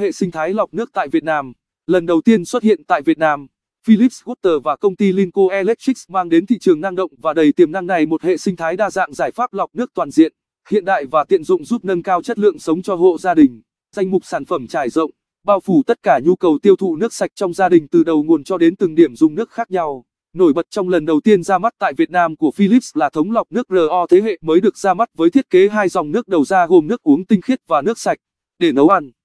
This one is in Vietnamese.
Hệ sinh thái lọc nước tại Việt Nam lần đầu tiên xuất hiện tại Việt Nam. Philips Water và công ty Linco Electric mang đến thị trường năng động và đầy tiềm năng này một hệ sinh thái đa dạng giải pháp lọc nước toàn diện, hiện đại và tiện dụng giúp nâng cao chất lượng sống cho hộ gia đình. Danh mục sản phẩm trải rộng, bao phủ tất cả nhu cầu tiêu thụ nước sạch trong gia đình từ đầu nguồn cho đến từng điểm dùng nước khác nhau. Nổi bật trong lần đầu tiên ra mắt tại Việt Nam của Philips là thống lọc nước RO thế hệ mới được ra mắt với thiết kế hai dòng nước đầu ra gồm nước uống tinh khiết và nước sạch để nấu ăn.